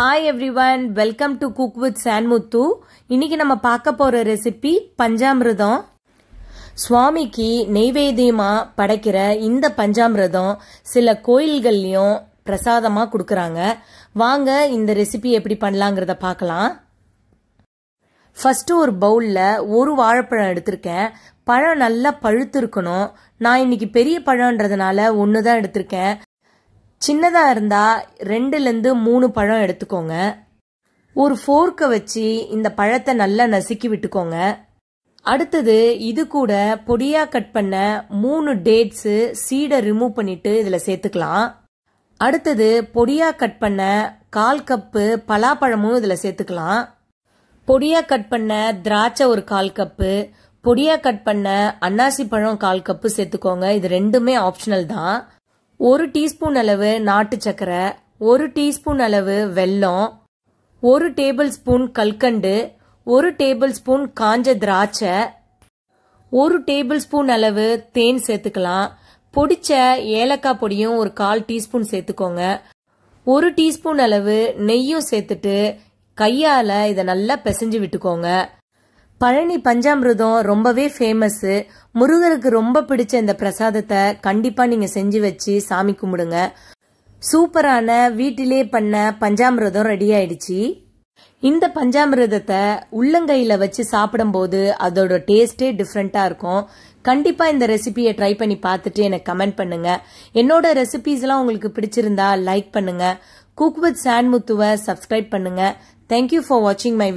hi everyone welcome to cook with Sanmuthu இன்னைக்கு நம்ம பார்க்க போகிற ரெசிபி பஞ்சாமிரதம் சுவாமிக்கு நெய்வேத்தியமாக படைக்கிற இந்த பஞ்சாமிரதம் சில கோயில்கள்லையும் பிரசாதமாக கொடுக்குறாங்க வாங்க இந்த ரெசிபி எப்படி பண்ணலாங்கிறத பார்க்கலாம் ஃபஸ்ட்டு ஒரு பவுலில் ஒரு வாழைப்பழம் எடுத்திருக்கேன் பழம் நல்லா பழுத்து இருக்கணும் நான் இன்னைக்கு பெரிய பழம்ன்றதுனால ஒன்று தான் எடுத்திருக்கேன் சின்னதாக இருந்தால் ரெண்டுலேருந்து மூணு பழம் எடுத்துக்கோங்க ஒரு ஃபோர்க்கை வச்சு இந்த பழத்தை நல்லா நசுக்கி விட்டுக்கோங்க அடுத்தது இது கூட பொடியாக கட் பண்ண மூணு டேட்ஸு சீடை ரிமூவ் பண்ணிட்டு இதில் சேர்த்துக்கலாம் அடுத்தது பொடியாக கட் பண்ண கால் கப்பு பலாப்பழமும் இதில் சேர்த்துக்கலாம் பொடியாக கட் பண்ண திராட்சை ஒரு கால் கப்பு பொடியாக கட் பண்ண அன்னாசி பழம் கால் கப்பு சேர்த்துக்கோங்க இது ரெண்டுமே ஆப்ஷனல் தான் ஒரு டீஸ்பூன் அளவு நாட்டு சக்கரை ஒரு டீஸ்பூன் அளவு வெல்லம் ஒரு டேபிள் ஸ்பூன் கல்கண்டு ஒரு டேபிள் ஸ்பூன் காஞ்ச திராட்சை ஒரு டேபிள் ஸ்பூன் அளவு தேன் சேர்த்துக்கலாம் பொடிச்ச ஏலக்காய் பொடியும் ஒரு கால் டீஸ்பூன் சேர்த்துக்கோங்க ஒரு டீஸ்பூன் அளவு நெய்யும் சேர்த்துட்டு கையால் இதை நல்லா பிசைஞ்சு விட்டுக்கோங்க பழனி பஞ்சாமிரதம் ரொம்பவே ஃபேமஸ்ஸு முருகருக்கு ரொம்ப பிடிச்ச இந்த பிரசாதத்தை கண்டிப்பாக நீங்கள் செஞ்சு வச்சு சாமி கும்பிடுங்க சூப்பரான வீட்டிலே பண்ண பஞ்சாமிரதம் ரெடி ஆயிடுச்சு இந்த பஞ்சாமிரதத்தை உள்ளங்கையில் வச்சு சாப்பிடும்போது அதோட டேஸ்டே டிஃப்ரெண்ட்டாக இருக்கும் கண்டிப்பாக இந்த ரெசிபியை ட்ரை பண்ணி பார்த்துட்டு எனக்கு கமெண்ட் பண்ணுங்க என்னோட எல்லாம் உங்களுக்கு பிடிச்சிருந்தா லைக் பண்ணுங்க குக் வித் சாண்ட் முத்துவை சப்ஸ்கிரைப் பண்ணுங்க தேங்க்யூ ஃபார் வாட்சிங் மை